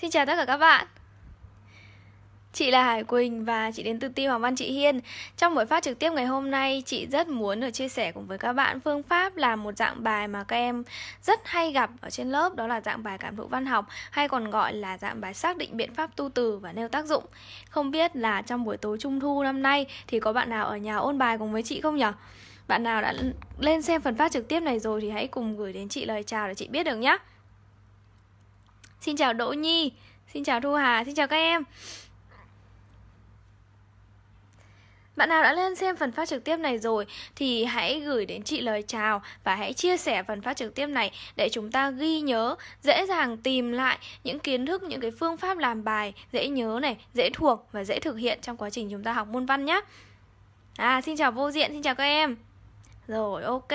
Xin chào tất cả các bạn Chị là Hải Quỳnh và chị đến từ team Hoàng Văn Chị Hiên Trong buổi phát trực tiếp ngày hôm nay Chị rất muốn được chia sẻ cùng với các bạn phương pháp làm một dạng bài mà các em rất hay gặp ở trên lớp Đó là dạng bài cảm thụ văn học hay còn gọi là dạng bài xác định biện pháp tu từ và nêu tác dụng Không biết là trong buổi tối trung thu năm nay thì có bạn nào ở nhà ôn bài cùng với chị không nhỉ? Bạn nào đã lên xem phần phát trực tiếp này rồi thì hãy cùng gửi đến chị lời chào để chị biết được nhé Xin chào Đỗ Nhi, xin chào Thu Hà, xin chào các em Bạn nào đã lên xem phần phát trực tiếp này rồi thì hãy gửi đến chị lời chào và hãy chia sẻ phần phát trực tiếp này để chúng ta ghi nhớ, dễ dàng tìm lại những kiến thức, những cái phương pháp làm bài dễ nhớ này, dễ thuộc và dễ thực hiện trong quá trình chúng ta học môn văn nhé. À, xin chào vô diện, xin chào các em. Rồi, ok.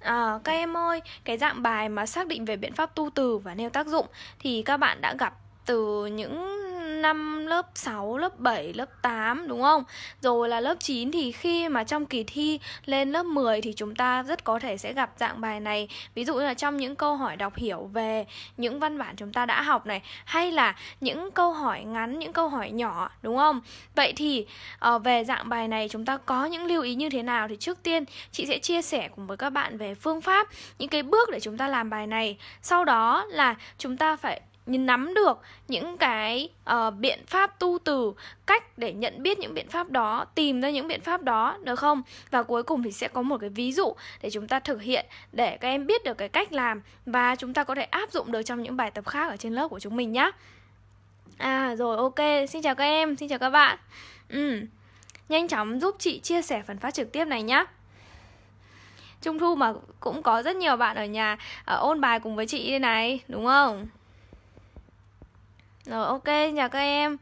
À, các em ơi, cái dạng bài mà xác định về biện pháp tu từ và nêu tác dụng thì các bạn đã gặp từ những 5, lớp 6, lớp 7, lớp 8 đúng không? Rồi là lớp 9 thì khi mà trong kỳ thi lên lớp 10 thì chúng ta rất có thể sẽ gặp dạng bài này. Ví dụ như là trong những câu hỏi đọc hiểu về những văn bản chúng ta đã học này hay là những câu hỏi ngắn, những câu hỏi nhỏ đúng không? Vậy thì uh, về dạng bài này chúng ta có những lưu ý như thế nào thì trước tiên chị sẽ chia sẻ cùng với các bạn về phương pháp, những cái bước để chúng ta làm bài này. Sau đó là chúng ta phải nhìn nắm được những cái uh, biện pháp tu từ cách để nhận biết những biện pháp đó tìm ra những biện pháp đó được không và cuối cùng thì sẽ có một cái ví dụ để chúng ta thực hiện để các em biết được cái cách làm và chúng ta có thể áp dụng được trong những bài tập khác ở trên lớp của chúng mình nhé à rồi ok xin chào các em xin chào các bạn ừ nhanh chóng giúp chị chia sẻ phần phát trực tiếp này nhé trung thu mà cũng có rất nhiều bạn ở nhà ở ờ, ôn bài cùng với chị đây này đúng không rồi ok chào các em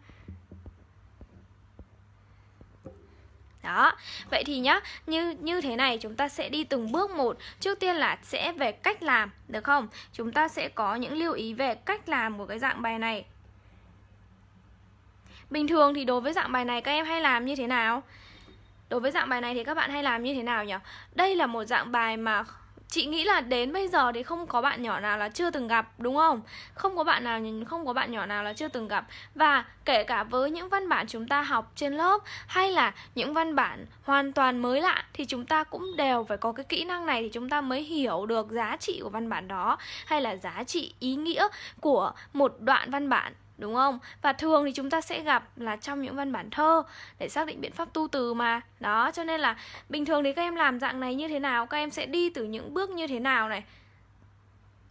đó vậy thì nhá như như thế này chúng ta sẽ đi từng bước một trước tiên là sẽ về cách làm được không chúng ta sẽ có những lưu ý về cách làm của cái dạng bài này bình thường thì đối với dạng bài này các em hay làm như thế nào đối với dạng bài này thì các bạn hay làm như thế nào nhỉ đây là một dạng bài mà chị nghĩ là đến bây giờ thì không có bạn nhỏ nào là chưa từng gặp đúng không không có bạn nào không có bạn nhỏ nào là chưa từng gặp và kể cả với những văn bản chúng ta học trên lớp hay là những văn bản hoàn toàn mới lạ thì chúng ta cũng đều phải có cái kỹ năng này thì chúng ta mới hiểu được giá trị của văn bản đó hay là giá trị ý nghĩa của một đoạn văn bản đúng không? Và thường thì chúng ta sẽ gặp là trong những văn bản thơ để xác định biện pháp tu từ mà. Đó, cho nên là bình thường thì các em làm dạng này như thế nào, các em sẽ đi từ những bước như thế nào này.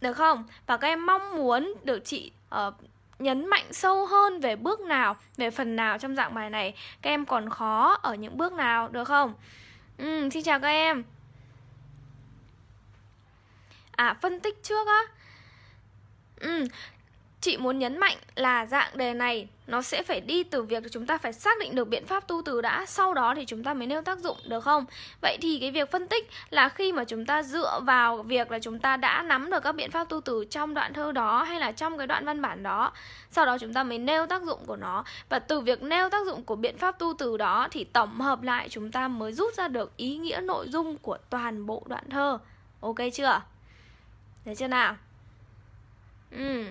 Được không? Và các em mong muốn được chị uh, nhấn mạnh sâu hơn về bước nào, về phần nào trong dạng bài này, các em còn khó ở những bước nào, được không? Ừ, xin chào các em. À, phân tích trước á. Ừ, Chị muốn nhấn mạnh là dạng đề này nó sẽ phải đi từ việc chúng ta phải xác định được biện pháp tu từ đã, sau đó thì chúng ta mới nêu tác dụng được không? Vậy thì cái việc phân tích là khi mà chúng ta dựa vào việc là chúng ta đã nắm được các biện pháp tu từ trong đoạn thơ đó hay là trong cái đoạn văn bản đó, sau đó chúng ta mới nêu tác dụng của nó và từ việc nêu tác dụng của biện pháp tu từ đó thì tổng hợp lại chúng ta mới rút ra được ý nghĩa nội dung của toàn bộ đoạn thơ. Ok chưa? Được chưa nào? Ừ. Uhm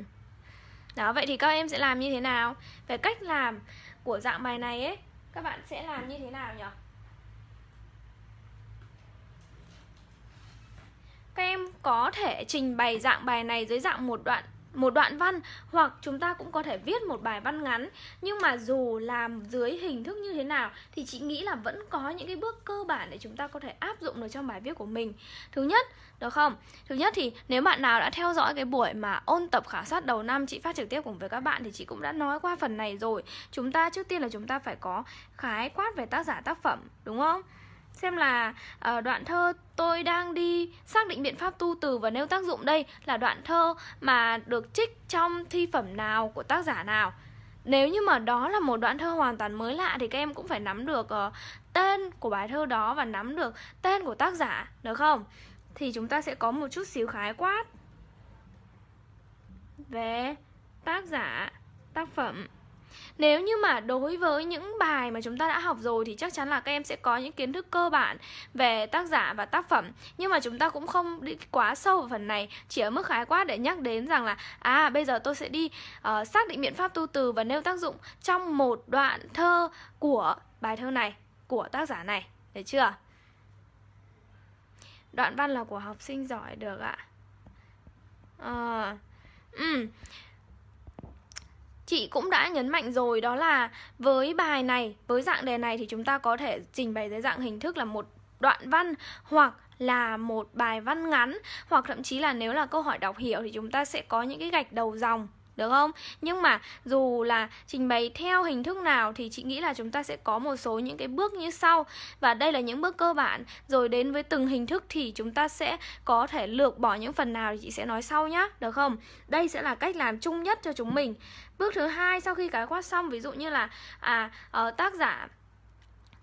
đó vậy thì các em sẽ làm như thế nào về cách làm của dạng bài này ấy các bạn sẽ làm như thế nào nhỉ các em có thể trình bày dạng bài này dưới dạng một đoạn một đoạn văn hoặc chúng ta cũng có thể viết một bài văn ngắn nhưng mà dù làm dưới hình thức như thế nào thì chị nghĩ là vẫn có những cái bước cơ bản để chúng ta có thể áp dụng được trong bài viết của mình thứ nhất được không thứ nhất thì nếu bạn nào đã theo dõi cái buổi mà ôn tập khảo sát đầu năm chị phát trực tiếp cùng với các bạn thì chị cũng đã nói qua phần này rồi chúng ta trước tiên là chúng ta phải có khái quát về tác giả tác phẩm đúng không xem là uh, đoạn thơ tôi đang đi xác định biện pháp tu từ và nêu tác dụng đây là đoạn thơ mà được trích trong thi phẩm nào của tác giả nào nếu như mà đó là một đoạn thơ hoàn toàn mới lạ thì các em cũng phải nắm được uh, tên của bài thơ đó và nắm được tên của tác giả được không thì chúng ta sẽ có một chút xíu khái quát về tác giả tác phẩm nếu như mà đối với những bài mà chúng ta đã học rồi thì chắc chắn là các em sẽ có những kiến thức cơ bản về tác giả và tác phẩm nhưng mà chúng ta cũng không đi quá sâu vào phần này chỉ ở mức khái quát để nhắc đến rằng là à bây giờ tôi sẽ đi uh, xác định biện pháp tu từ và nêu tác dụng trong một đoạn thơ của bài thơ này của tác giả này được chưa đoạn văn là của học sinh giỏi được ạ à. Uh, um chị cũng đã nhấn mạnh rồi đó là với bài này với dạng đề này thì chúng ta có thể trình bày dưới dạng hình thức là một đoạn văn hoặc là một bài văn ngắn hoặc thậm chí là nếu là câu hỏi đọc hiểu thì chúng ta sẽ có những cái gạch đầu dòng được không? Nhưng mà dù là trình bày theo hình thức nào thì chị nghĩ là chúng ta sẽ có một số những cái bước như sau và đây là những bước cơ bản rồi đến với từng hình thức thì chúng ta sẽ có thể lược bỏ những phần nào thì chị sẽ nói sau nhá, được không? Đây sẽ là cách làm chung nhất cho chúng mình. Bước thứ hai sau khi cái quát xong ví dụ như là à ờ, tác giả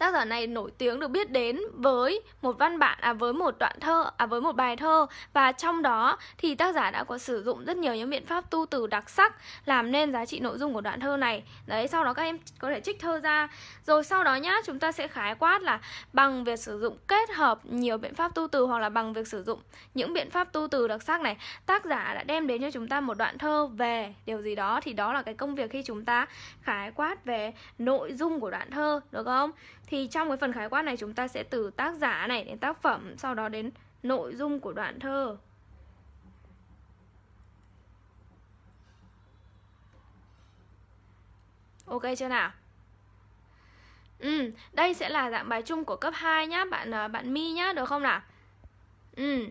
tác giả này nổi tiếng được biết đến với một văn bản à với một đoạn thơ à với một bài thơ và trong đó thì tác giả đã có sử dụng rất nhiều những biện pháp tu từ đặc sắc làm nên giá trị nội dung của đoạn thơ này đấy sau đó các em có thể trích thơ ra rồi sau đó nhá chúng ta sẽ khái quát là bằng việc sử dụng kết hợp nhiều biện pháp tu từ hoặc là bằng việc sử dụng những biện pháp tu từ đặc sắc này tác giả đã đem đến cho chúng ta một đoạn thơ về điều gì đó thì đó là cái công việc khi chúng ta khái quát về nội dung của đoạn thơ được không thì trong cái phần khái quát này chúng ta sẽ từ tác giả này đến tác phẩm sau đó đến nội dung của đoạn thơ ok chưa nào ừ đây sẽ là dạng bài chung của cấp 2 nhá bạn à, bạn mi nhá được không nào ừ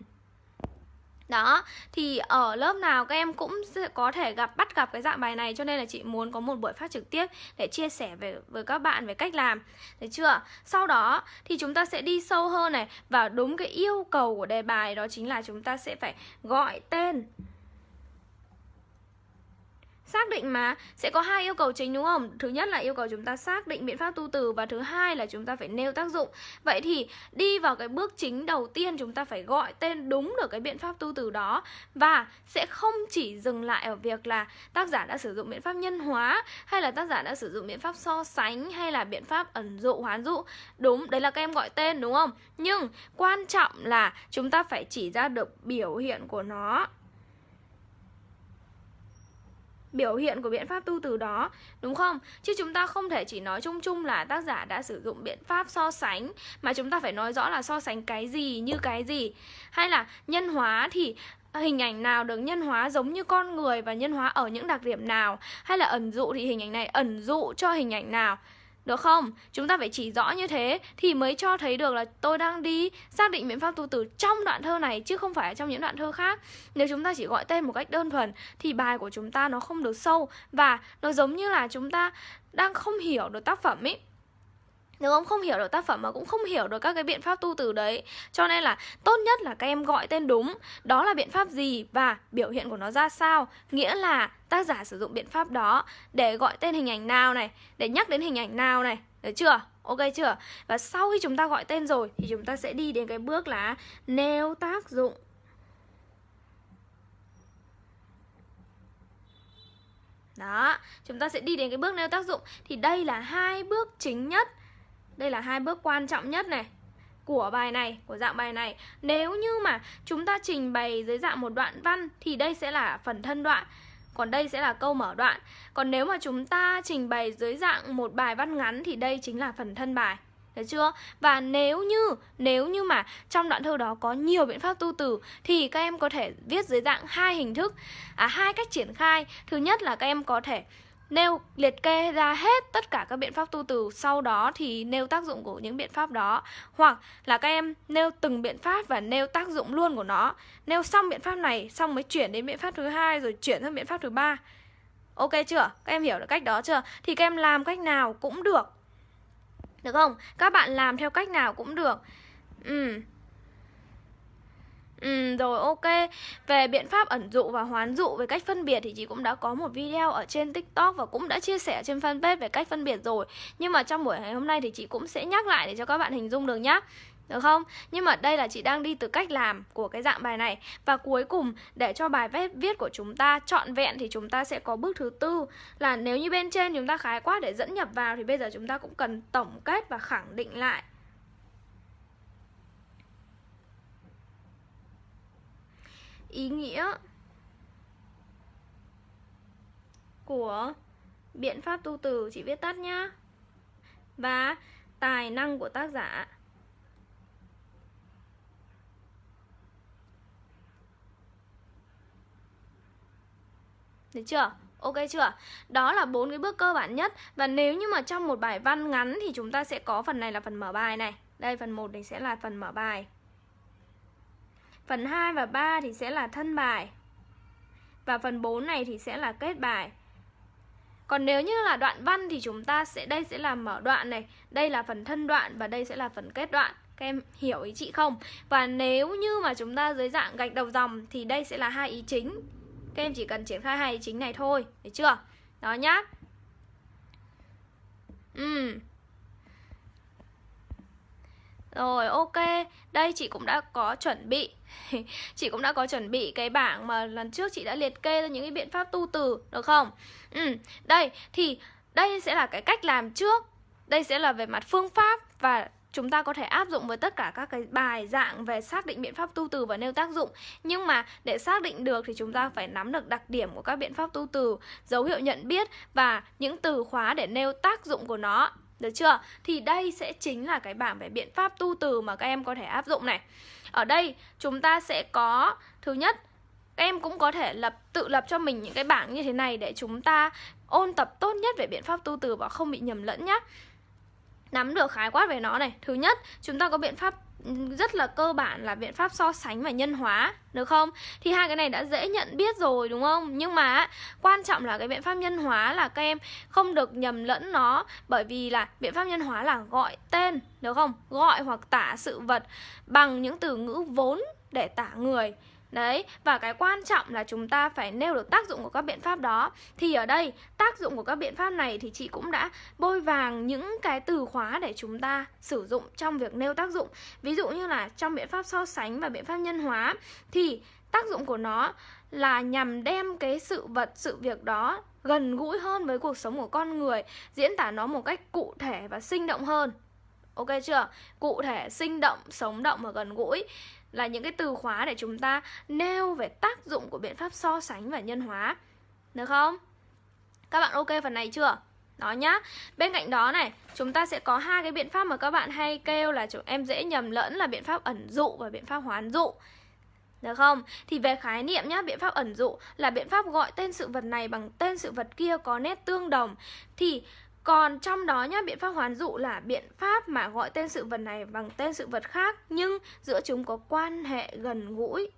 đó thì ở lớp nào các em cũng có thể gặp bắt gặp cái dạng bài này cho nên là chị muốn có một buổi phát trực tiếp để chia sẻ về với các bạn về cách làm được chưa sau đó thì chúng ta sẽ đi sâu hơn này vào đúng cái yêu cầu của đề bài đó chính là chúng ta sẽ phải gọi tên Xác định mà sẽ có hai yêu cầu chính đúng không? Thứ nhất là yêu cầu chúng ta xác định biện pháp tu từ và thứ hai là chúng ta phải nêu tác dụng. Vậy thì đi vào cái bước chính đầu tiên chúng ta phải gọi tên đúng được cái biện pháp tu từ đó và sẽ không chỉ dừng lại ở việc là tác giả đã sử dụng biện pháp nhân hóa hay là tác giả đã sử dụng biện pháp so sánh hay là biện pháp ẩn dụ hoán dụ. Đúng, đấy là các em gọi tên đúng không? Nhưng quan trọng là chúng ta phải chỉ ra được biểu hiện của nó biểu hiện của biện pháp tu từ đó đúng không chứ chúng ta không thể chỉ nói chung chung là tác giả đã sử dụng biện pháp so sánh mà chúng ta phải nói rõ là so sánh cái gì như cái gì hay là nhân hóa thì hình ảnh nào được nhân hóa giống như con người và nhân hóa ở những đặc điểm nào hay là ẩn dụ thì hình ảnh này ẩn dụ cho hình ảnh nào được không? Chúng ta phải chỉ rõ như thế thì mới cho thấy được là tôi đang đi xác định biện pháp tu từ trong đoạn thơ này chứ không phải trong những đoạn thơ khác. Nếu chúng ta chỉ gọi tên một cách đơn thuần thì bài của chúng ta nó không được sâu và nó giống như là chúng ta đang không hiểu được tác phẩm ấy nếu ông không hiểu được tác phẩm mà cũng không hiểu được các cái biện pháp tu từ đấy cho nên là tốt nhất là các em gọi tên đúng đó là biện pháp gì và biểu hiện của nó ra sao nghĩa là tác giả sử dụng biện pháp đó để gọi tên hình ảnh nào này để nhắc đến hình ảnh nào này được chưa ok chưa và sau khi chúng ta gọi tên rồi thì chúng ta sẽ đi đến cái bước là nêu tác dụng Đó, chúng ta sẽ đi đến cái bước nêu tác dụng thì đây là hai bước chính nhất đây là hai bước quan trọng nhất này của bài này, của dạng bài này Nếu như mà chúng ta trình bày dưới dạng một đoạn văn Thì đây sẽ là phần thân đoạn Còn đây sẽ là câu mở đoạn Còn nếu mà chúng ta trình bày dưới dạng một bài văn ngắn Thì đây chính là phần thân bài được chưa? Và nếu như nếu như mà trong đoạn thơ đó có nhiều biện pháp tu từ thì các em có thể viết dưới dạng hai hình thức à hai cách triển khai. Thứ nhất là các em có thể nêu liệt kê ra hết tất cả các biện pháp tu từ sau đó thì nêu tác dụng của những biện pháp đó hoặc là các em nêu từng biện pháp và nêu tác dụng luôn của nó nêu xong biện pháp này xong mới chuyển đến biện pháp thứ hai rồi chuyển sang biện pháp thứ ba ok chưa các em hiểu được cách đó chưa thì các em làm cách nào cũng được được không các bạn làm theo cách nào cũng được ừ Ừ, rồi ok Về biện pháp ẩn dụ và hoán dụ về cách phân biệt thì chị cũng đã có một video ở trên tiktok và cũng đã chia sẻ trên fanpage về cách phân biệt rồi Nhưng mà trong buổi ngày hôm nay thì chị cũng sẽ nhắc lại để cho các bạn hình dung được nhá được không? Nhưng mà đây là chị đang đi từ cách làm của cái dạng bài này Và cuối cùng để cho bài viết, viết của chúng ta trọn vẹn thì chúng ta sẽ có bước thứ tư Là nếu như bên trên chúng ta khái quát để dẫn nhập vào thì bây giờ chúng ta cũng cần tổng kết và khẳng định lại ý nghĩa của biện pháp tu từ chị viết tắt nhá và tài năng của tác giả Được chưa? Ok chưa? Đó là bốn cái bước cơ bản nhất Và nếu như mà trong một bài văn ngắn thì chúng ta sẽ có phần này là phần mở bài này Đây phần 1 này sẽ là phần mở bài Phần 2 và 3 thì sẽ là thân bài Và phần 4 này thì sẽ là kết bài còn nếu như là đoạn văn thì chúng ta sẽ đây sẽ là mở đoạn này, đây là phần thân đoạn và đây sẽ là phần kết đoạn. Các em hiểu ý chị không? Và nếu như mà chúng ta dưới dạng gạch đầu dòng thì đây sẽ là hai ý chính. Các em chỉ cần triển khai hai ý chính này thôi, được chưa? Đó nhá. Ừm. Uhm. Rồi ok, đây chị cũng đã có chuẩn bị Chị cũng đã có chuẩn bị cái bảng mà lần trước chị đã liệt kê ra những cái biện pháp tu từ Được không? Ừ, đây thì đây sẽ là cái cách làm trước Đây sẽ là về mặt phương pháp và chúng ta có thể áp dụng với tất cả các cái bài dạng về xác định biện pháp tu từ và nêu tác dụng nhưng mà để xác định được thì chúng ta phải nắm được đặc điểm của các biện pháp tu từ dấu hiệu nhận biết và những từ khóa để nêu tác dụng của nó được chưa? Thì đây sẽ chính là cái bảng về biện pháp tu từ mà các em có thể áp dụng này. Ở đây chúng ta sẽ có thứ nhất các em cũng có thể lập tự lập cho mình những cái bảng như thế này để chúng ta ôn tập tốt nhất về biện pháp tu từ và không bị nhầm lẫn nhé nắm được khái quát về nó này thứ nhất chúng ta có biện pháp rất là cơ bản là biện pháp so sánh và nhân hóa được không thì hai cái này đã dễ nhận biết rồi đúng không nhưng mà quan trọng là cái biện pháp nhân hóa là các em không được nhầm lẫn nó bởi vì là biện pháp nhân hóa là gọi tên được không gọi hoặc tả sự vật bằng những từ ngữ vốn để tả người Đấy, và cái quan trọng là chúng ta phải nêu được tác dụng của các biện pháp đó Thì ở đây, tác dụng của các biện pháp này thì chị cũng đã bôi vàng những cái từ khóa để chúng ta sử dụng trong việc nêu tác dụng Ví dụ như là trong biện pháp so sánh và biện pháp nhân hóa Thì tác dụng của nó là nhằm đem cái sự vật, sự việc đó gần gũi hơn với cuộc sống của con người Diễn tả nó một cách cụ thể và sinh động hơn Ok chưa? Cụ thể, sinh động, sống động và gần gũi là những cái từ khóa để chúng ta nêu về tác dụng của biện pháp so sánh và nhân hóa được không các bạn ok phần này chưa đó nhá bên cạnh đó này chúng ta sẽ có hai cái biện pháp mà các bạn hay kêu là chúng em dễ nhầm lẫn là biện pháp ẩn dụ và biện pháp hoán dụ được không? Thì về khái niệm nhá, biện pháp ẩn dụ là biện pháp gọi tên sự vật này bằng tên sự vật kia có nét tương đồng Thì còn trong đó nhá, biện pháp hoán dụ là biện pháp mà gọi tên sự vật này bằng tên sự vật khác nhưng giữa chúng có quan hệ gần gũi.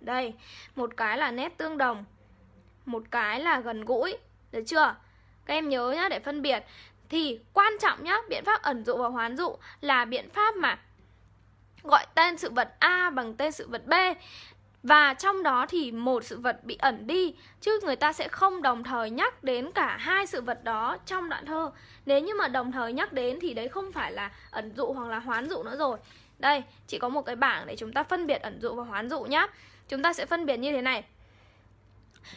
Đây, một cái là nét tương đồng, một cái là gần gũi, được chưa? Các em nhớ nhá để phân biệt thì quan trọng nhá, biện pháp ẩn dụ và hoán dụ là biện pháp mà gọi tên sự vật A bằng tên sự vật B và trong đó thì một sự vật bị ẩn đi chứ người ta sẽ không đồng thời nhắc đến cả hai sự vật đó trong đoạn thơ nếu như mà đồng thời nhắc đến thì đấy không phải là ẩn dụ hoặc là hoán dụ nữa rồi đây chỉ có một cái bảng để chúng ta phân biệt ẩn dụ và hoán dụ nhá chúng ta sẽ phân biệt như thế này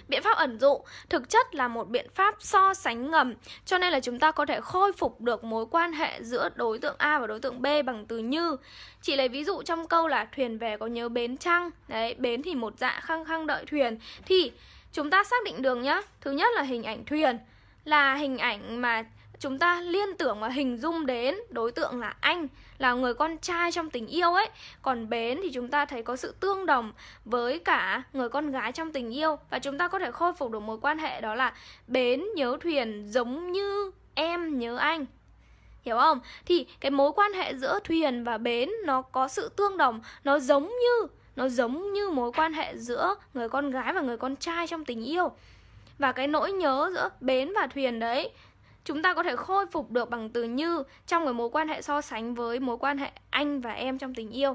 biện pháp ẩn dụ thực chất là một biện pháp so sánh ngầm cho nên là chúng ta có thể khôi phục được mối quan hệ giữa đối tượng a và đối tượng b bằng từ như chị lấy ví dụ trong câu là thuyền về có nhớ bến trăng đấy bến thì một dạ khăng khăng đợi thuyền thì chúng ta xác định đường nhá thứ nhất là hình ảnh thuyền là hình ảnh mà chúng ta liên tưởng và hình dung đến đối tượng là anh là người con trai trong tình yêu ấy còn bến thì chúng ta thấy có sự tương đồng với cả người con gái trong tình yêu và chúng ta có thể khôi phục được mối quan hệ đó là bến nhớ thuyền giống như em nhớ anh hiểu không thì cái mối quan hệ giữa thuyền và bến nó có sự tương đồng nó giống như nó giống như mối quan hệ giữa người con gái và người con trai trong tình yêu và cái nỗi nhớ giữa bến và thuyền đấy Chúng ta có thể khôi phục được bằng từ như trong cái mối quan hệ so sánh với mối quan hệ anh và em trong tình yêu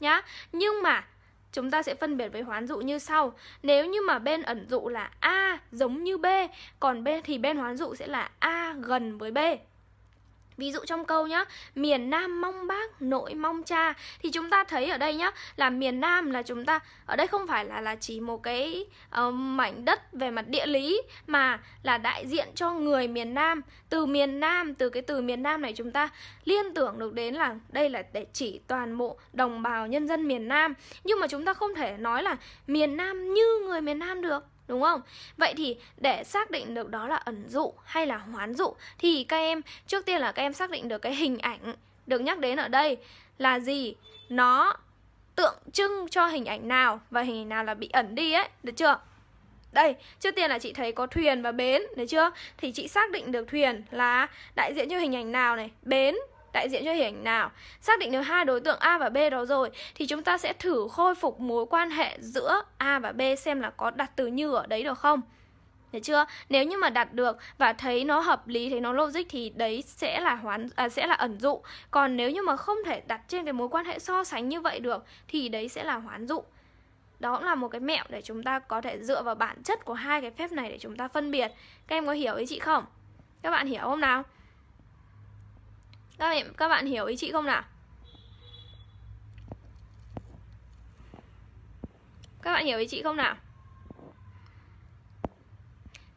nhá. Nhưng mà chúng ta sẽ phân biệt với hoán dụ như sau. Nếu như mà bên ẩn dụ là A giống như B, còn b thì bên hoán dụ sẽ là A gần với B. Ví dụ trong câu nhá, miền Nam mong bác, nội mong cha thì chúng ta thấy ở đây nhá là miền Nam là chúng ta ở đây không phải là là chỉ một cái uh, mảnh đất về mặt địa lý mà là đại diện cho người miền Nam. Từ miền Nam, từ cái từ miền Nam này chúng ta liên tưởng được đến là đây là để chỉ toàn bộ đồng bào nhân dân miền Nam. Nhưng mà chúng ta không thể nói là miền Nam như người miền Nam được đúng không? Vậy thì để xác định được đó là ẩn dụ hay là hoán dụ thì các em trước tiên là các em xác định được cái hình ảnh được nhắc đến ở đây là gì? Nó tượng trưng cho hình ảnh nào và hình ảnh nào là bị ẩn đi ấy, được chưa? Đây, trước tiên là chị thấy có thuyền và bến, được chưa? Thì chị xác định được thuyền là đại diện cho hình ảnh nào này, bến đại diện cho hình ảnh nào xác định được hai đối tượng a và b đó rồi thì chúng ta sẽ thử khôi phục mối quan hệ giữa a và b xem là có đặt từ như ở đấy được không được chưa? Nếu như mà đặt được và thấy nó hợp lý, thấy nó logic thì đấy sẽ là hoán à, sẽ là ẩn dụ. Còn nếu như mà không thể đặt trên cái mối quan hệ so sánh như vậy được thì đấy sẽ là hoán dụ. Đó là một cái mẹo để chúng ta có thể dựa vào bản chất của hai cái phép này để chúng ta phân biệt. Các em có hiểu ý chị không? Các bạn hiểu không nào? các bạn các bạn hiểu ý chị không nào các bạn hiểu ý chị không nào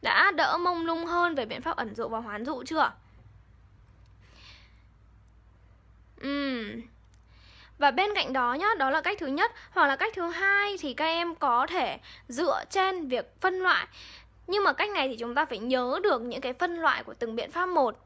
đã đỡ mông lung hơn về biện pháp ẩn dụ và hoán dụ chưa uhm. Và bên cạnh đó nhá, đó là cách thứ nhất Hoặc là cách thứ hai thì các em có thể dựa trên việc phân loại Nhưng mà cách này thì chúng ta phải nhớ được những cái phân loại của từng biện pháp một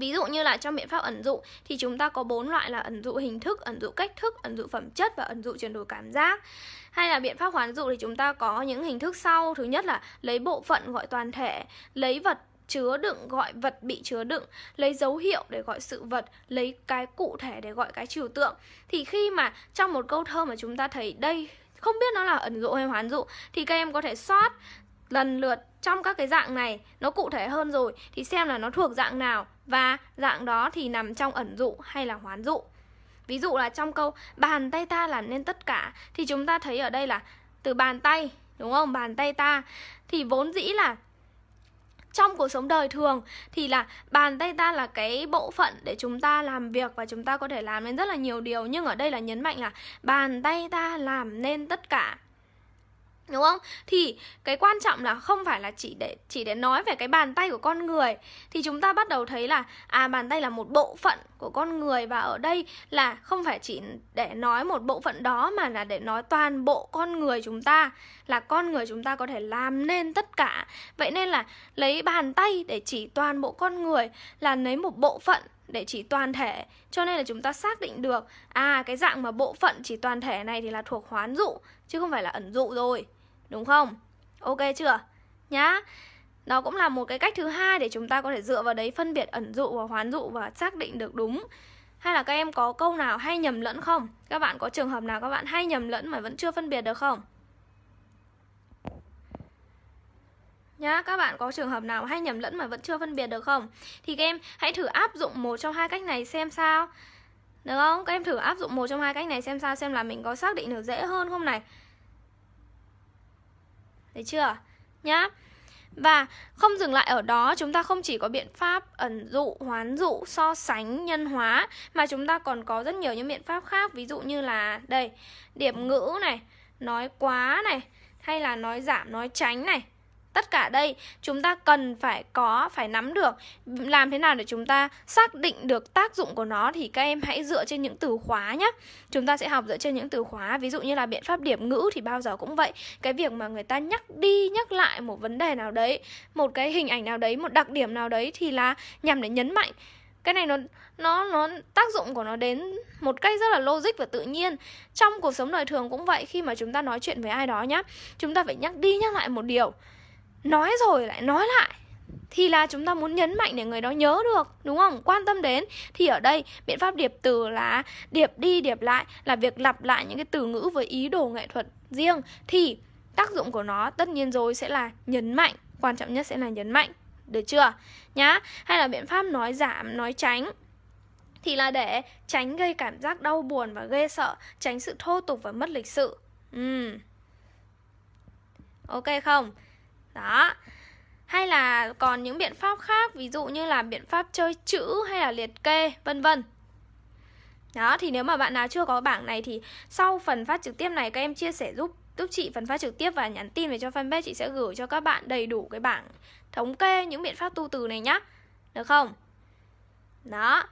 Ví dụ như là trong biện pháp ẩn dụ thì chúng ta có bốn loại là ẩn dụ hình thức, ẩn dụ cách thức, ẩn dụ phẩm chất và ẩn dụ chuyển đổi cảm giác. Hay là biện pháp hoán dụ thì chúng ta có những hình thức sau. Thứ nhất là lấy bộ phận gọi toàn thể, lấy vật chứa đựng gọi vật bị chứa đựng lấy dấu hiệu để gọi sự vật lấy cái cụ thể để gọi cái trừu tượng thì khi mà trong một câu thơ mà chúng ta thấy đây không biết nó là ẩn dụ hay hoán dụ thì các em có thể soát lần lượt trong các cái dạng này nó cụ thể hơn rồi thì xem là nó thuộc dạng nào và dạng đó thì nằm trong ẩn dụ hay là hoán dụ. Ví dụ là trong câu bàn tay ta làm nên tất cả thì chúng ta thấy ở đây là từ bàn tay đúng không? Bàn tay ta thì vốn dĩ là trong cuộc sống đời thường thì là bàn tay ta là cái bộ phận để chúng ta làm việc và chúng ta có thể làm nên rất là nhiều điều nhưng ở đây là nhấn mạnh là bàn tay ta làm nên tất cả đúng không thì cái quan trọng là không phải là chỉ để chỉ để nói về cái bàn tay của con người thì chúng ta bắt đầu thấy là à bàn tay là một bộ phận của con người và ở đây là không phải chỉ để nói một bộ phận đó mà là để nói toàn bộ con người chúng ta là con người chúng ta có thể làm nên tất cả vậy nên là lấy bàn tay để chỉ toàn bộ con người là lấy một bộ phận để chỉ toàn thể cho nên là chúng ta xác định được à cái dạng mà bộ phận chỉ toàn thể này thì là thuộc hoán dụ chứ không phải là ẩn dụ rồi Đúng không? Ok chưa? Nhá. Đó cũng là một cái cách thứ hai để chúng ta có thể dựa vào đấy phân biệt ẩn dụ và hoán dụ và xác định được đúng. Hay là các em có câu nào hay nhầm lẫn không? Các bạn có trường hợp nào các bạn hay nhầm lẫn mà vẫn chưa phân biệt được không? nhá các bạn có trường hợp nào hay nhầm lẫn mà vẫn chưa phân biệt được không thì các em hãy thử áp dụng một trong hai cách này xem sao được không các em thử áp dụng một trong hai cách này xem sao xem là mình có xác định được dễ hơn không này đấy chưa? Nhá. Và không dừng lại ở đó, chúng ta không chỉ có biện pháp ẩn dụ, hoán dụ, so sánh, nhân hóa mà chúng ta còn có rất nhiều những biện pháp khác, ví dụ như là đây, điểm ngữ này, nói quá này, hay là nói giảm, nói tránh này, tất cả đây chúng ta cần phải có phải nắm được làm thế nào để chúng ta xác định được tác dụng của nó thì các em hãy dựa trên những từ khóa nhé chúng ta sẽ học dựa trên những từ khóa ví dụ như là biện pháp điểm ngữ thì bao giờ cũng vậy cái việc mà người ta nhắc đi nhắc lại một vấn đề nào đấy một cái hình ảnh nào đấy một đặc điểm nào đấy thì là nhằm để nhấn mạnh cái này nó nó nó tác dụng của nó đến một cách rất là logic và tự nhiên trong cuộc sống đời thường cũng vậy khi mà chúng ta nói chuyện với ai đó nhá chúng ta phải nhắc đi nhắc lại một điều nói rồi lại nói lại thì là chúng ta muốn nhấn mạnh để người đó nhớ được đúng không quan tâm đến thì ở đây biện pháp điệp từ là điệp đi điệp lại là việc lặp lại những cái từ ngữ với ý đồ nghệ thuật riêng thì tác dụng của nó tất nhiên rồi sẽ là nhấn mạnh quan trọng nhất sẽ là nhấn mạnh được chưa nhá hay là biện pháp nói giảm nói tránh thì là để tránh gây cảm giác đau buồn và ghê sợ tránh sự thô tục và mất lịch sự ừ ok không đó hay là còn những biện pháp khác ví dụ như là biện pháp chơi chữ hay là liệt kê vân vân đó thì nếu mà bạn nào chưa có bảng này thì sau phần phát trực tiếp này các em chia sẻ giúp giúp chị phần phát trực tiếp và nhắn tin về cho fanpage chị sẽ gửi cho các bạn đầy đủ cái bảng thống kê những biện pháp tu từ này nhá được không đó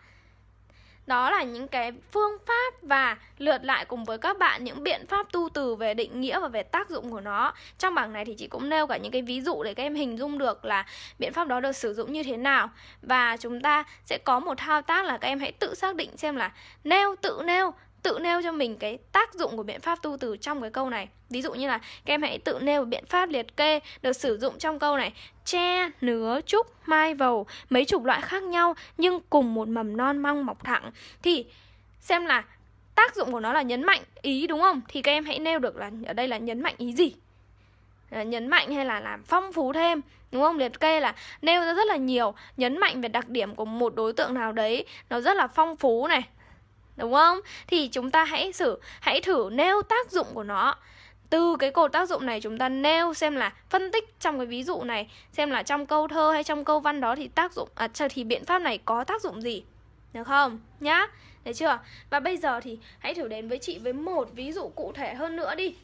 đó là những cái phương pháp và lượt lại cùng với các bạn những biện pháp tu từ về định nghĩa và về tác dụng của nó trong bảng này thì chị cũng nêu cả những cái ví dụ để các em hình dung được là biện pháp đó được sử dụng như thế nào và chúng ta sẽ có một thao tác là các em hãy tự xác định xem là nêu tự nêu tự nêu cho mình cái tác dụng của biện pháp tu từ trong cái câu này ví dụ như là các em hãy tự nêu biện pháp liệt kê được sử dụng trong câu này tre, nứa, trúc, mai, vầu, mấy chục loại khác nhau nhưng cùng một mầm non măng mọc thẳng thì xem là tác dụng của nó là nhấn mạnh ý đúng không? Thì các em hãy nêu được là ở đây là nhấn mạnh ý gì? Là nhấn mạnh hay là làm phong phú thêm đúng không liệt kê là nêu ra rất là nhiều nhấn mạnh về đặc điểm của một đối tượng nào đấy nó rất là phong phú này đúng không thì chúng ta hãy thử hãy thử nêu tác dụng của nó từ cái cột tác dụng này chúng ta nêu xem là phân tích trong cái ví dụ này xem là trong câu thơ hay trong câu văn đó thì tác dụng à, thì biện pháp này có tác dụng gì được không nhá được chưa và bây giờ thì hãy thử đến với chị với một ví dụ cụ thể hơn nữa đi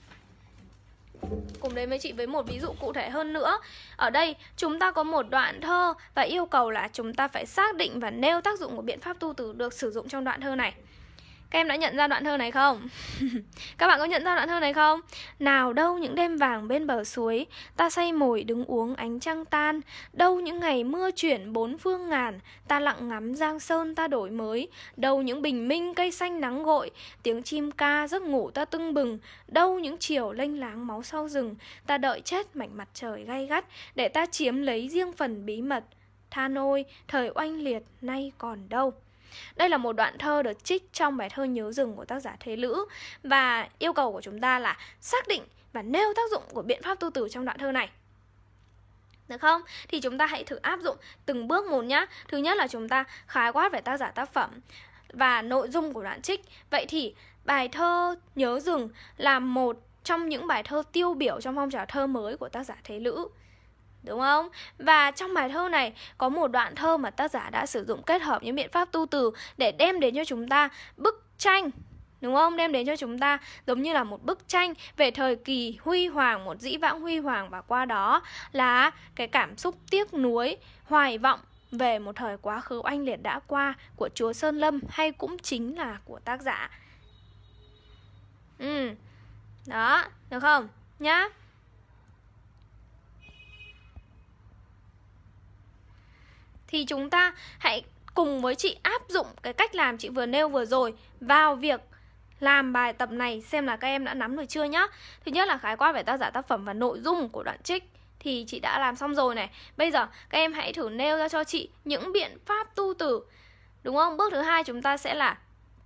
cùng đến với chị với một ví dụ cụ thể hơn nữa ở đây chúng ta có một đoạn thơ và yêu cầu là chúng ta phải xác định và nêu tác dụng của biện pháp tu từ được sử dụng trong đoạn thơ này các em đã nhận ra đoạn thơ này không? Các bạn có nhận ra đoạn thơ này không? Nào đâu những đêm vàng bên bờ suối Ta say mồi đứng uống ánh trăng tan Đâu những ngày mưa chuyển bốn phương ngàn Ta lặng ngắm giang sơn ta đổi mới Đâu những bình minh cây xanh nắng gội Tiếng chim ca giấc ngủ ta tưng bừng Đâu những chiều lênh láng máu sau rừng Ta đợi chết mảnh mặt trời gay gắt Để ta chiếm lấy riêng phần bí mật Than ôi, thời oanh liệt nay còn đâu đây là một đoạn thơ được trích trong bài thơ Nhớ rừng của tác giả Thế Lữ và yêu cầu của chúng ta là xác định và nêu tác dụng của biện pháp tu từ trong đoạn thơ này. Được không? Thì chúng ta hãy thử áp dụng từng bước một nhá. Thứ nhất là chúng ta khái quát về tác giả tác phẩm và nội dung của đoạn trích. Vậy thì bài thơ Nhớ rừng là một trong những bài thơ tiêu biểu trong phong trào thơ mới của tác giả Thế Lữ đúng không? Và trong bài thơ này có một đoạn thơ mà tác giả đã sử dụng kết hợp những biện pháp tu từ để đem đến cho chúng ta bức tranh đúng không đem đến cho chúng ta giống như là một bức tranh về thời kỳ huy hoàng một dĩ vãng huy hoàng và qua đó là cái cảm xúc tiếc nuối hoài vọng về một thời quá khứ oanh liệt đã qua của chúa sơn lâm hay cũng chính là của tác giả ừ đó được không nhá thì chúng ta hãy cùng với chị áp dụng cái cách làm chị vừa nêu vừa rồi vào việc làm bài tập này xem là các em đã nắm được chưa nhá. Thứ nhất là khái quát về tác giả tác phẩm và nội dung của đoạn trích thì chị đã làm xong rồi này. Bây giờ các em hãy thử nêu ra cho chị những biện pháp tu từ. Đúng không? Bước thứ hai chúng ta sẽ là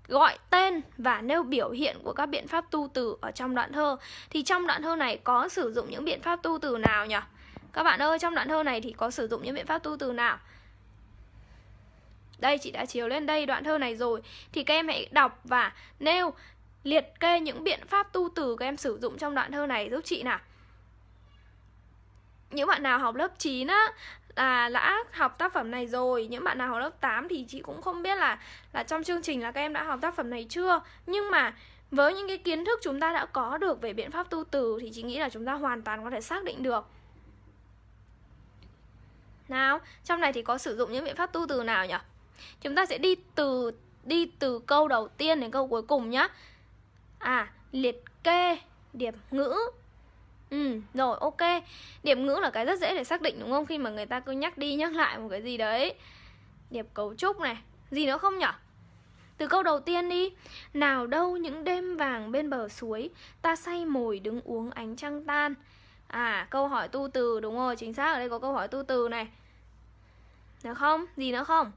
gọi tên và nêu biểu hiện của các biện pháp tu từ ở trong đoạn thơ. Thì trong đoạn thơ này có sử dụng những biện pháp tu từ nào nhỉ? Các bạn ơi, trong đoạn thơ này thì có sử dụng những biện pháp tu từ nào? Đây chị đã chiếu lên đây đoạn thơ này rồi Thì các em hãy đọc và nêu Liệt kê những biện pháp tu từ các em sử dụng trong đoạn thơ này giúp chị nào những bạn nào học lớp 9 á là đã học tác phẩm này rồi những bạn nào học lớp 8 thì chị cũng không biết là là trong chương trình là các em đã học tác phẩm này chưa nhưng mà với những cái kiến thức chúng ta đã có được về biện pháp tu từ thì chị nghĩ là chúng ta hoàn toàn có thể xác định được nào trong này thì có sử dụng những biện pháp tu từ nào nhỉ Chúng ta sẽ đi từ đi từ câu đầu tiên đến câu cuối cùng nhá. À, liệt kê điểm ngữ Ừ, rồi ok Điểm ngữ là cái rất dễ để xác định đúng không? Khi mà người ta cứ nhắc đi nhắc lại một cái gì đấy Điểm cấu trúc này Gì nữa không nhở? Từ câu đầu tiên đi Nào đâu những đêm vàng bên bờ suối Ta say mồi đứng uống ánh trăng tan À, câu hỏi tu từ Đúng rồi, chính xác ở đây có câu hỏi tu từ này Được không? Gì nữa không?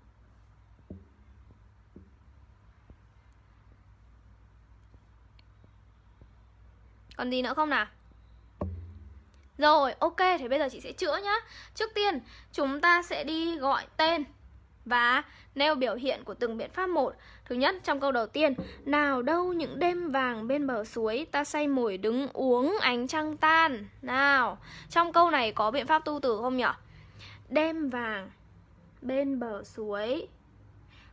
Còn gì nữa không nào? Rồi, ok, thì bây giờ chị sẽ chữa nhá Trước tiên, chúng ta sẽ đi gọi tên Và nêu biểu hiện của từng biện pháp một Thứ nhất, trong câu đầu tiên Nào đâu những đêm vàng bên bờ suối Ta say mồi đứng uống ánh trăng tan Nào, trong câu này có biện pháp tu từ không nhở? Đêm vàng bên bờ suối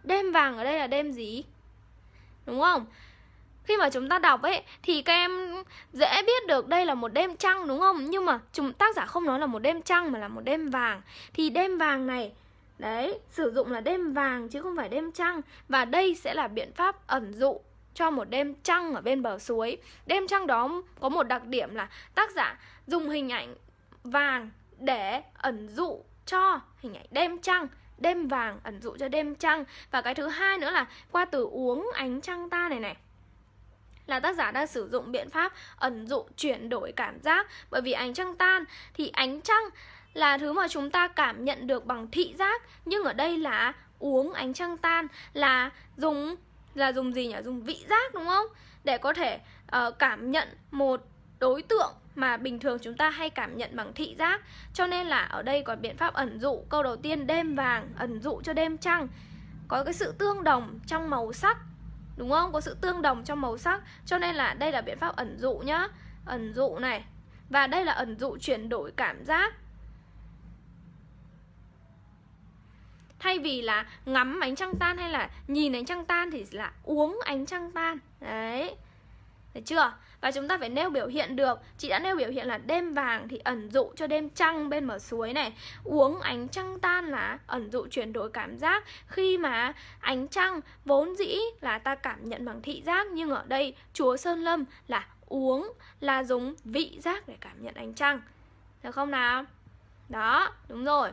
Đêm vàng ở đây là đêm gì? Đúng không? khi mà chúng ta đọc ấy thì các em dễ biết được đây là một đêm trăng đúng không nhưng mà chúng tác giả không nói là một đêm trăng mà là một đêm vàng thì đêm vàng này đấy sử dụng là đêm vàng chứ không phải đêm trăng và đây sẽ là biện pháp ẩn dụ cho một đêm trăng ở bên bờ suối đêm trăng đó có một đặc điểm là tác giả dùng hình ảnh vàng để ẩn dụ cho hình ảnh đêm trăng đêm vàng ẩn dụ cho đêm trăng và cái thứ hai nữa là qua từ uống ánh trăng ta này này là tác giả đang sử dụng biện pháp ẩn dụ chuyển đổi cảm giác bởi vì ánh trăng tan thì ánh trăng là thứ mà chúng ta cảm nhận được bằng thị giác nhưng ở đây là uống ánh trăng tan là dùng là dùng gì nhỉ dùng vị giác đúng không để có thể uh, cảm nhận một đối tượng mà bình thường chúng ta hay cảm nhận bằng thị giác cho nên là ở đây có biện pháp ẩn dụ câu đầu tiên đêm vàng ẩn dụ cho đêm trăng có cái sự tương đồng trong màu sắc đúng không có sự tương đồng trong màu sắc cho nên là đây là biện pháp ẩn dụ nhá ẩn dụ này và đây là ẩn dụ chuyển đổi cảm giác thay vì là ngắm ánh trăng tan hay là nhìn ánh trăng tan thì là uống ánh trăng tan đấy được chưa và chúng ta phải nêu biểu hiện được chị đã nêu biểu hiện là đêm vàng thì ẩn dụ cho đêm trăng bên mở suối này uống ánh trăng tan là ẩn dụ chuyển đổi cảm giác khi mà ánh trăng vốn dĩ là ta cảm nhận bằng thị giác nhưng ở đây chúa sơn lâm là uống là dùng vị giác để cảm nhận ánh trăng được không nào đó đúng rồi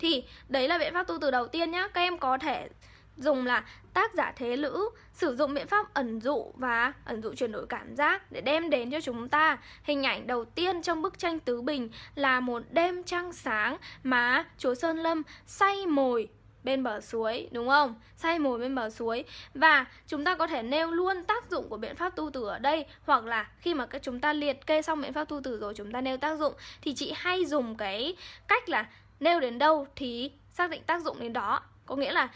thì đấy là biện pháp tu từ đầu tiên nhá các em có thể dùng là tác giả thế lữ sử dụng biện pháp ẩn dụ và ẩn dụ chuyển đổi cảm giác để đem đến cho chúng ta hình ảnh đầu tiên trong bức tranh tứ bình là một đêm trăng sáng mà chúa sơn lâm say mồi bên bờ suối đúng không say mồi bên bờ suối và chúng ta có thể nêu luôn tác dụng của biện pháp tu từ ở đây hoặc là khi mà các chúng ta liệt kê xong biện pháp tu từ rồi chúng ta nêu tác dụng thì chị hay dùng cái cách là nêu đến đâu thì xác định tác dụng đến đó có nghĩa là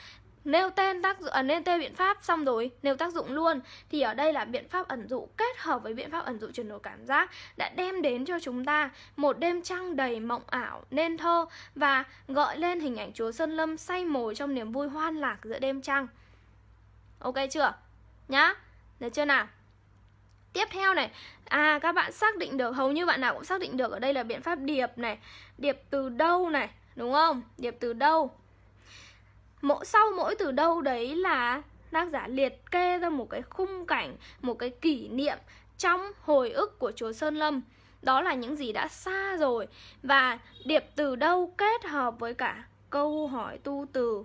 nêu tên tác dụng à, nêu tên biện pháp xong rồi nêu tác dụng luôn thì ở đây là biện pháp ẩn dụ kết hợp với biện pháp ẩn dụ chuyển đổi cảm giác đã đem đến cho chúng ta một đêm trăng đầy mộng ảo nên thơ và gợi lên hình ảnh chúa sơn lâm say mồi trong niềm vui hoan lạc giữa đêm trăng ok chưa nhá được chưa nào Tiếp theo này, à các bạn xác định được, hầu như bạn nào cũng xác định được ở đây là biện pháp điệp này Điệp từ đâu này, đúng không? Điệp từ đâu mỗi sau mỗi từ đâu đấy là tác giả liệt kê ra một cái khung cảnh một cái kỷ niệm trong hồi ức của chùa sơn lâm đó là những gì đã xa rồi và điệp từ đâu kết hợp với cả câu hỏi tu từ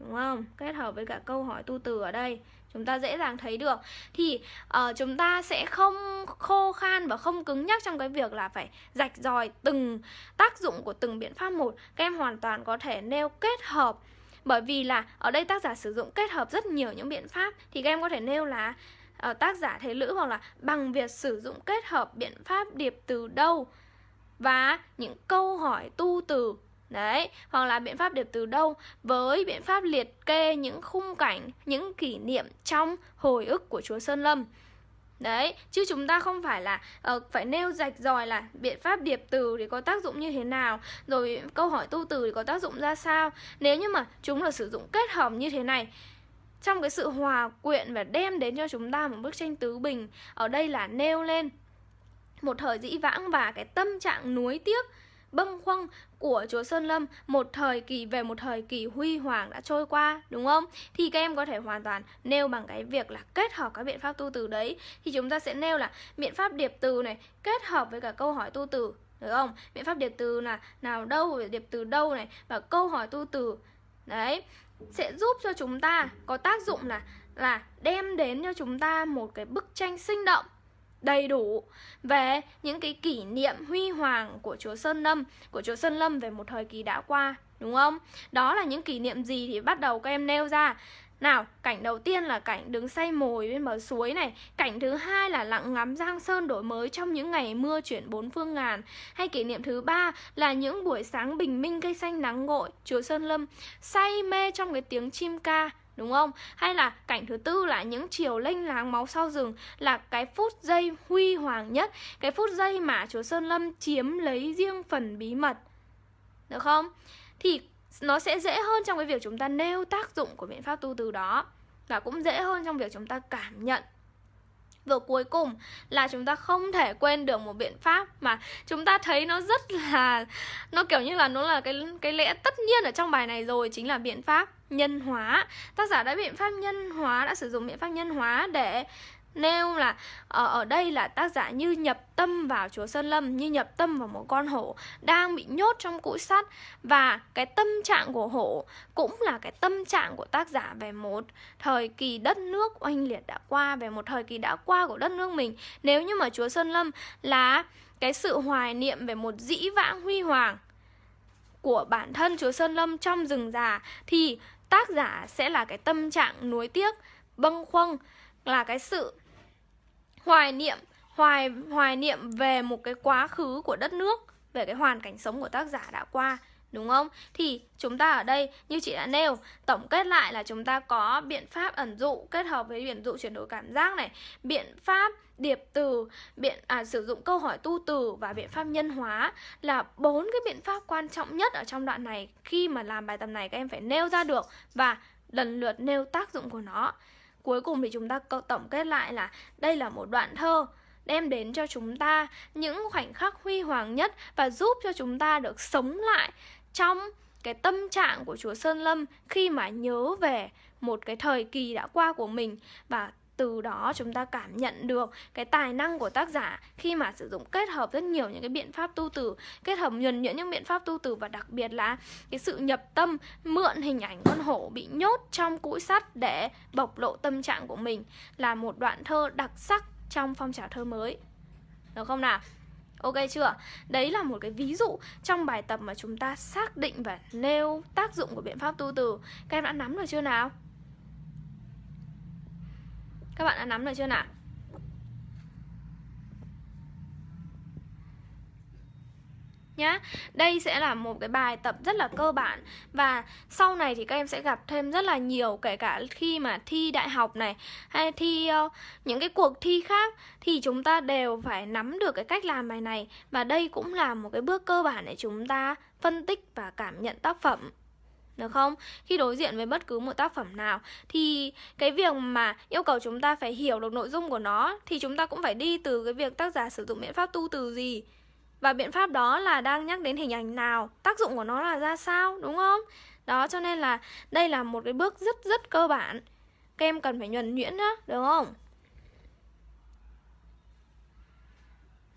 đúng không kết hợp với cả câu hỏi tu từ ở đây chúng ta dễ dàng thấy được thì uh, chúng ta sẽ không khô khan và không cứng nhắc trong cái việc là phải rạch ròi từng tác dụng của từng biện pháp một các em hoàn toàn có thể nêu kết hợp bởi vì là ở đây tác giả sử dụng kết hợp rất nhiều những biện pháp thì các em có thể nêu là uh, tác giả thế lữ hoặc là bằng việc sử dụng kết hợp biện pháp điệp từ đâu và những câu hỏi tu từ Đấy, hoặc là biện pháp điểm từ đâu với biện pháp liệt kê những khung cảnh, những kỷ niệm trong hồi ức của Chúa Sơn Lâm. Đấy, chứ chúng ta không phải là uh, phải nêu rạch ròi là biện pháp điệp từ thì có tác dụng như thế nào, rồi câu hỏi tu từ thì có tác dụng ra sao. Nếu như mà chúng là sử dụng kết hợp như thế này trong cái sự hòa quyện và đem đến cho chúng ta một bức tranh tứ bình ở đây là nêu lên một thời dĩ vãng và cái tâm trạng nuối tiếc bâng khuâng của chúa Sơn Lâm một thời kỳ về một thời kỳ huy hoàng đã trôi qua đúng không? Thì các em có thể hoàn toàn nêu bằng cái việc là kết hợp các biện pháp tu từ đấy thì chúng ta sẽ nêu là biện pháp điệp từ này kết hợp với cả câu hỏi tu từ được không? Biện pháp điệp từ là nào đâu, điệp từ đâu này và câu hỏi tu từ đấy sẽ giúp cho chúng ta có tác dụng là là đem đến cho chúng ta một cái bức tranh sinh động đầy đủ về những cái kỷ niệm huy hoàng của chúa Sơn Lâm, của chúa Sơn Lâm về một thời kỳ đã qua, đúng không? Đó là những kỷ niệm gì thì bắt đầu các em nêu ra. Nào, cảnh đầu tiên là cảnh đứng say mồi bên bờ suối này Cảnh thứ hai là lặng ngắm Giang Sơn đổi mới trong những ngày mưa chuyển bốn phương ngàn Hay kỷ niệm thứ ba là những buổi sáng bình minh cây xanh nắng ngội Chúa Sơn Lâm say mê trong cái tiếng chim ca đúng không? Hay là cảnh thứ tư là những chiều linh láng máu sau rừng là cái phút giây huy hoàng nhất, cái phút giây mà Chúa Sơn Lâm chiếm lấy riêng phần bí mật. Được không? Thì nó sẽ dễ hơn trong cái việc chúng ta nêu tác dụng của biện pháp tu từ đó và cũng dễ hơn trong việc chúng ta cảm nhận và cuối cùng là chúng ta không thể quên được một biện pháp mà chúng ta thấy nó rất là nó kiểu như là nó là cái cái lẽ tất nhiên ở trong bài này rồi chính là biện pháp nhân hóa tác giả đã biện pháp nhân hóa đã sử dụng biện pháp nhân hóa để nêu là ờ, ở, đây là tác giả như nhập tâm vào chúa sơn lâm như nhập tâm vào một con hổ đang bị nhốt trong cũi sắt và cái tâm trạng của hổ cũng là cái tâm trạng của tác giả về một thời kỳ đất nước oanh liệt đã qua về một thời kỳ đã qua của đất nước mình nếu như mà chúa sơn lâm là cái sự hoài niệm về một dĩ vãng huy hoàng của bản thân chúa sơn lâm trong rừng già thì tác giả sẽ là cái tâm trạng nuối tiếc bâng khuâng là cái sự hoài niệm hoài hoài niệm về một cái quá khứ của đất nước về cái hoàn cảnh sống của tác giả đã qua đúng không? Thì chúng ta ở đây như chị đã nêu, tổng kết lại là chúng ta có biện pháp ẩn dụ kết hợp với biện dụ chuyển đổi cảm giác này, biện pháp điệp từ, biện à, sử dụng câu hỏi tu từ và biện pháp nhân hóa là bốn cái biện pháp quan trọng nhất ở trong đoạn này khi mà làm bài tập này các em phải nêu ra được và lần lượt nêu tác dụng của nó. Cuối cùng thì chúng ta tổng kết lại là đây là một đoạn thơ đem đến cho chúng ta những khoảnh khắc huy hoàng nhất và giúp cho chúng ta được sống lại trong cái tâm trạng của chúa sơn lâm khi mà nhớ về một cái thời kỳ đã qua của mình và từ đó chúng ta cảm nhận được cái tài năng của tác giả khi mà sử dụng kết hợp rất nhiều những cái biện pháp tu từ kết hợp nhuần nhuyễn những biện pháp tu từ và đặc biệt là cái sự nhập tâm mượn hình ảnh con hổ bị nhốt trong cũi sắt để bộc lộ tâm trạng của mình là một đoạn thơ đặc sắc trong phong trào thơ mới được không nào Ok chưa? Đấy là một cái ví dụ trong bài tập mà chúng ta xác định và nêu tác dụng của biện pháp tu từ. Các em đã nắm được chưa nào? Các bạn đã nắm được chưa nào? nhá đây sẽ là một cái bài tập rất là cơ bản và sau này thì các em sẽ gặp thêm rất là nhiều kể cả khi mà thi đại học này hay thi uh, những cái cuộc thi khác thì chúng ta đều phải nắm được cái cách làm bài này và đây cũng là một cái bước cơ bản để chúng ta phân tích và cảm nhận tác phẩm được không? Khi đối diện với bất cứ một tác phẩm nào thì cái việc mà yêu cầu chúng ta phải hiểu được nội dung của nó thì chúng ta cũng phải đi từ cái việc tác giả sử dụng biện pháp tu từ gì và biện pháp đó là đang nhắc đến hình ảnh nào tác dụng của nó là ra sao đúng không đó cho nên là đây là một cái bước rất rất cơ bản các em cần phải nhuần nhuyễn nhá đúng không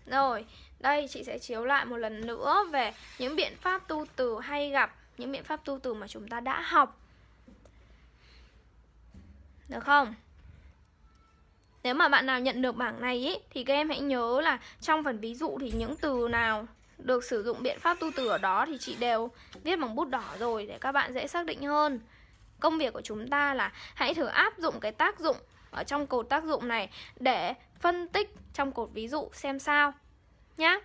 rồi đây chị sẽ chiếu lại một lần nữa về những biện pháp tu từ hay gặp những biện pháp tu từ mà chúng ta đã học được không nếu mà bạn nào nhận được bảng này ý, thì các em hãy nhớ là trong phần ví dụ thì những từ nào được sử dụng biện pháp tu từ ở đó thì chị đều viết bằng bút đỏ rồi để các bạn dễ xác định hơn. Công việc của chúng ta là hãy thử áp dụng cái tác dụng ở trong cột tác dụng này để phân tích trong cột ví dụ xem sao nhá.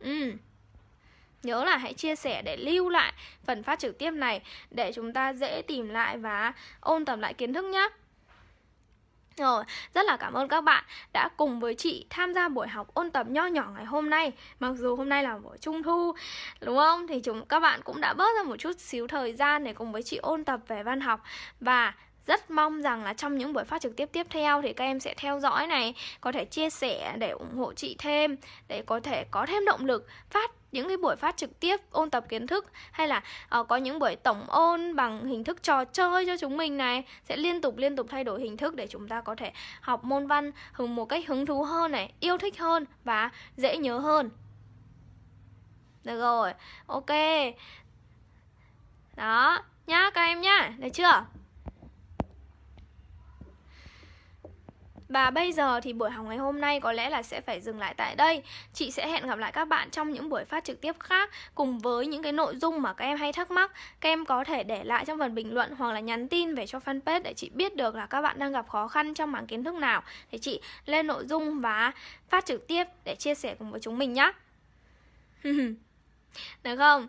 Ừ. Nhớ là hãy chia sẻ để lưu lại phần phát trực tiếp này để chúng ta dễ tìm lại và ôn tập lại kiến thức nhé. Rồi, rất là cảm ơn các bạn đã cùng với chị tham gia buổi học ôn tập nho nhỏ ngày hôm nay. Mặc dù hôm nay là buổi trung thu, đúng không? Thì chúng các bạn cũng đã bớt ra một chút xíu thời gian để cùng với chị ôn tập về văn học và rất mong rằng là trong những buổi phát trực tiếp tiếp theo thì các em sẽ theo dõi này, có thể chia sẻ để ủng hộ chị thêm để có thể có thêm động lực phát những cái buổi phát trực tiếp ôn tập kiến thức hay là uh, có những buổi tổng ôn bằng hình thức trò chơi cho chúng mình này sẽ liên tục liên tục thay đổi hình thức để chúng ta có thể học môn văn hứng một cách hứng thú hơn này yêu thích hơn và dễ nhớ hơn được rồi ok đó nhá các em nhá được chưa Và bây giờ thì buổi học ngày hôm nay có lẽ là sẽ phải dừng lại tại đây. Chị sẽ hẹn gặp lại các bạn trong những buổi phát trực tiếp khác cùng với những cái nội dung mà các em hay thắc mắc. Các em có thể để lại trong phần bình luận hoặc là nhắn tin về cho fanpage để chị biết được là các bạn đang gặp khó khăn trong mảng kiến thức nào để chị lên nội dung và phát trực tiếp để chia sẻ cùng với chúng mình nhé. Được không?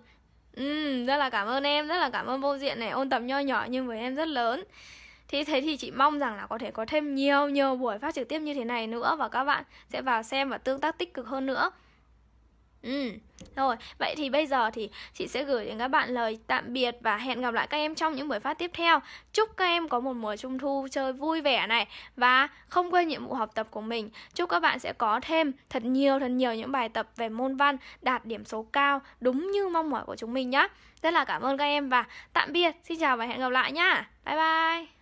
Ừ, rất là cảm ơn em, rất là cảm ơn vô diện này ôn tập nho nhỏ nhưng với em rất lớn thì thế thì chị mong rằng là có thể có thêm nhiều nhiều buổi phát trực tiếp như thế này nữa và các bạn sẽ vào xem và tương tác tích cực hơn nữa Ừ, rồi, vậy thì bây giờ thì chị sẽ gửi đến các bạn lời tạm biệt và hẹn gặp lại các em trong những buổi phát tiếp theo. Chúc các em có một mùa trung thu chơi vui vẻ này và không quên nhiệm vụ học tập của mình. Chúc các bạn sẽ có thêm thật nhiều thật nhiều những bài tập về môn văn đạt điểm số cao đúng như mong mỏi của chúng mình nhé. Rất là cảm ơn các em và tạm biệt. Xin chào và hẹn gặp lại nhá. Bye bye.